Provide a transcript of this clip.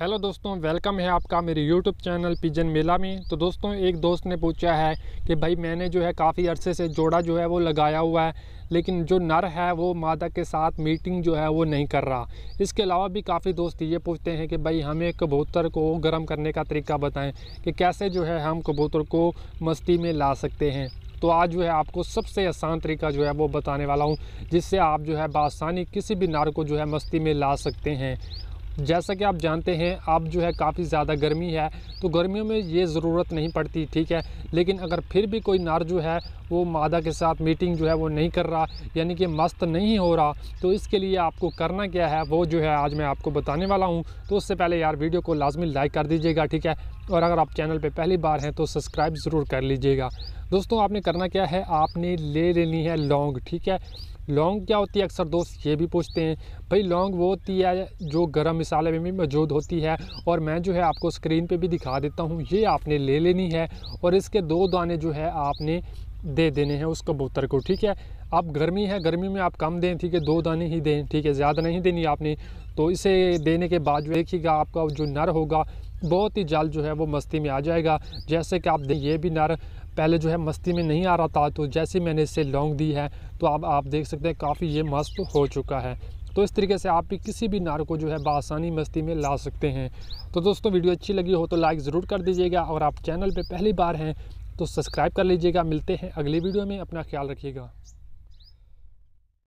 hello दोस्तों welcome है आपका मेरे यूट्यूब चैनल पिजन मेला में तो दोस्तों एक दोस्त ने पूछा है कि भाई मैंने जो है काफ़ी अरसे से जोड़ा जो है वो लगाया हुआ है लेकिन जो नर है वो मादा के साथ मीटिंग जो है वो नहीं कर रहा इसके अलावा भी काफ़ी दोस्त ये पूछते हैं कि भाई हमें कबूतर को गर्म करने का तरीका बताएँ कि कैसे जो है हम कबूतर को मस्ती में ला सकते हैं तो आज जो है आपको सबसे आसान तरीका जो है वो बताने वाला हूँ जिससे आप जो है बासानी किसी भी नार को जो है मस्ती में ला सकते हैं जैसा कि आप जानते हैं अब जो है काफ़ी ज़्यादा गर्मी है तो गर्मियों में ये ज़रूरत नहीं पड़ती ठीक है लेकिन अगर फिर भी कोई नर जो है वो मादा के साथ मीटिंग जो है वो नहीं कर रहा यानी कि मस्त नहीं हो रहा तो इसके लिए आपको करना क्या है वो जो है आज मैं आपको बताने वाला हूँ तो उससे पहले यार वीडियो को लाजमी लाइक कर दीजिएगा ठीक है और अगर आप चैनल पर पहली बार हैं तो सब्सक्राइब ज़रूर कर लीजिएगा दोस्तों आपने करना क्या है आपने ले लेनी है लौंग ठीक है लौंग क्या होती है अक्सर दोस्त ये भी पूछते हैं भाई लौंग वो होती है जो गरम मसाले में भी मौजूद होती है और मैं जो है आपको स्क्रीन पे भी दिखा देता हूँ ये आपने ले लेनी है और इसके दो दाने जो है आपने दे देने हैं उस कबूतर को ठीक है आप गर्मी है गर्मी में आप कम दें ठीक है दो दाने ही दें ठीक है ज़्यादा नहीं देनी आपने तो इसे देने के बाद जो देखिएगा आपका जो नर होगा बहुत ही जल्द जो है वो मस्ती में आ जाएगा जैसे कि आप देख ये भी नर पहले जो है मस्ती में नहीं आ रहा था तो जैसे मैंने इसे लौंग दी है तो अब आप, देख सकते हैं काफ़ी ये मस्त हो चुका है तो इस तरीके से आप भी किसी भी नार को जो है बासानी मस्ती में ला सकते हैं तो दोस्तों वीडियो अच्छी लगी हो तो लाइक ज़रूर कर दीजिएगा और आप चैनल पर पहली बार हैं तो सब्सक्राइब कर लीजिएगा मिलते हैं अगली वीडियो में अपना ख्याल रखिएगा